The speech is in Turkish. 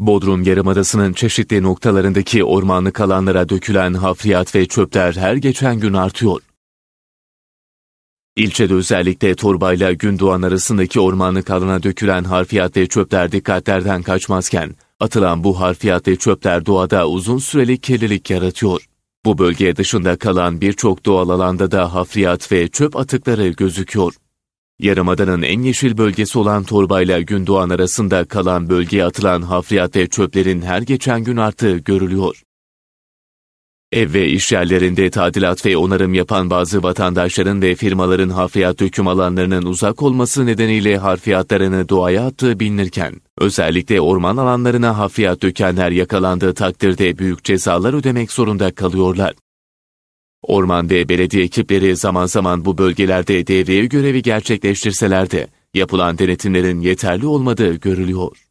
Bodrum Yarımadası'nın çeşitli noktalarındaki ormanlık alanlara dökülen hafriyat ve çöpler her geçen gün artıyor. İlçede özellikle Torbayla Gündoğan arasındaki ormanlık alana dökülen harfiyat ve çöpler dikkatlerden kaçmazken, atılan bu harfiyat ve çöpler doğada uzun süreli kirlilik yaratıyor. Bu bölge dışında kalan birçok doğal alanda da hafriyat ve çöp atıkları gözüküyor. Yarımadanın en yeşil bölgesi olan Torbayla Gündoğan arasında kalan bölgeye atılan hafriyat ve çöplerin her geçen gün arttığı görülüyor. Ev ve iş yerlerinde tadilat ve onarım yapan bazı vatandaşların ve firmaların hafriyat döküm alanlarının uzak olması nedeniyle harfiyatlarını doğaya attığı bilinirken, özellikle orman alanlarına hafriyat dökenler yakalandığı takdirde büyük cezalar ödemek zorunda kalıyorlar. Orman ve belediye ekipleri zaman zaman bu bölgelerde devreye görevi gerçekleştirseler de yapılan denetimlerin yeterli olmadığı görülüyor.